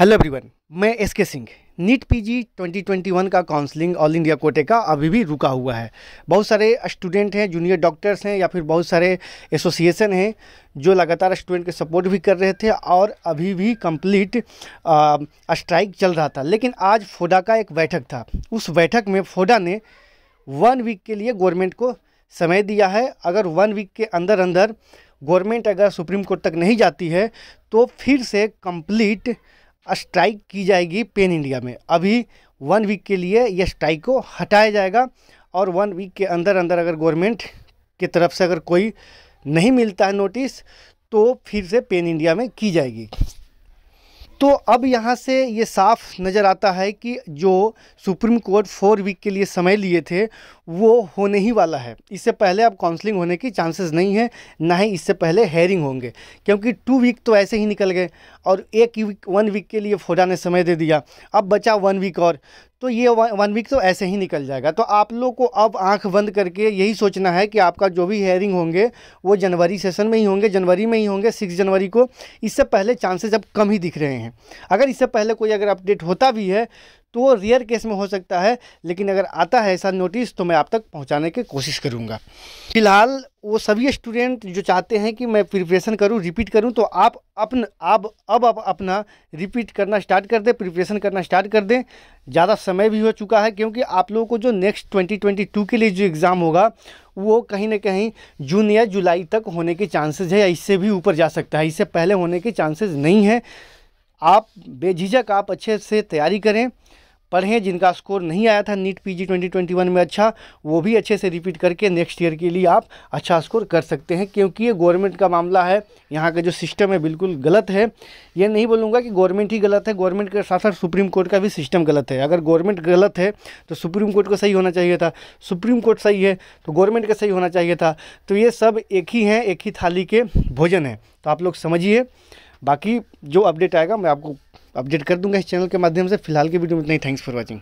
hello everyone मैं S के Singh NEET PG 2021 का काउंसलिंग ऑल इंडिया कोटे का अभी भी रुका हुआ है बहुत सारे स्टूडेंट हैं जूनियर डॉक्टर्स हैं या फिर बहुत सारे एसोसिएशन हैं जो लगातार स्टूडेंट के सपोर्ट भी कर रहे थे और अभी भी कंप्लीट स्ट्राइक चल रहा था लेकिन आज फोडा का एक बैठक था उस बैठक में फोडा ने वन वीक के लिए गवर्नमेंट को समय दिया है अगर वन वीक के अंदर अंदर गवर्नमेंट अगर सुप्रीम कोर्ट तक नहीं जाती है तो फिर से कंप्लीट स्ट्राइक की जाएगी पेन इंडिया में अभी वन वीक के लिए यह स्ट्राइक को हटाया जाएगा और वन वीक के अंदर अंदर अगर गवर्नमेंट की तरफ से अगर कोई नहीं मिलता है नोटिस तो फिर से पेन इंडिया में की जाएगी तो अब यहाँ से ये साफ नज़र आता है कि जो सुप्रीम कोर्ट फोर वीक के लिए समय लिए थे वो होने ही वाला है इससे पहले अब काउंसलिंग होने की चांसेस नहीं है ना ही इससे पहले हेयरिंग होंगे क्योंकि टू वीक तो ऐसे ही निकल गए और एक वीक वन वीक के लिए फोडा ने समय दे दिया अब बचा वन वीक और तो ये वन वीक तो ऐसे ही निकल जाएगा तो आप लोग को अब आंख बंद करके यही सोचना है कि आपका जो भी हेयरिंग होंगे वो जनवरी सेशन में ही होंगे जनवरी में ही होंगे सिक्स जनवरी को इससे पहले चांसेस अब कम ही दिख रहे हैं अगर इससे पहले कोई अगर अपडेट होता भी है तो वो रेयर केस में हो सकता है लेकिन अगर आता है ऐसा नोटिस तो मैं आप तक पहुंचाने की कोशिश करूंगा फिलहाल वो सभी स्टूडेंट जो चाहते हैं कि मैं प्रिपरेशन करूं रिपीट करूं तो आप अपन आप अब आप अपना रिपीट करना स्टार्ट कर दें प्रिपरेशन करना स्टार्ट कर दें ज़्यादा समय भी हो चुका है क्योंकि आप लोगों को जो नेक्स्ट 2022 के लिए जो एग्ज़ाम होगा वो कहीं ना कहीं जून या जुलाई तक होने के चांसेज है या इससे भी ऊपर जा सकता है इससे पहले होने के चांसेज नहीं है आप बेझिझक आप अच्छे से तैयारी करें पढ़ें जिनका स्कोर नहीं आया था नीट पीजी 2021 में अच्छा वो भी अच्छे से रिपीट करके नेक्स्ट ईयर के लिए आप अच्छा स्कोर कर सकते हैं क्योंकि ये गवर्नमेंट का मामला है यहाँ का जो सिस्टम है बिल्कुल गलत है ये नहीं बोलूँगा कि गवर्नमेंट ही गलत है गवर्नमेंट के साथ साथ सुप्रीम कोर्ट का भी सिस्टम गलत है अगर गवर्नमेंट गलत है तो सुप्रीम कोर्ट को सही होना चाहिए था सुप्रीम कोर्ट सही है तो गवर्नमेंट का सही होना चाहिए था तो ये सब एक ही हैं एक ही थाली के भोजन है तो आप लोग समझिए बाकी जो अपडेट आएगा मैं आपको अपडेट कर दूंगा इस चैनल के माध्यम से फिलहाल के वीडियो में इतना ही थैंक्स फॉर वॉचिंग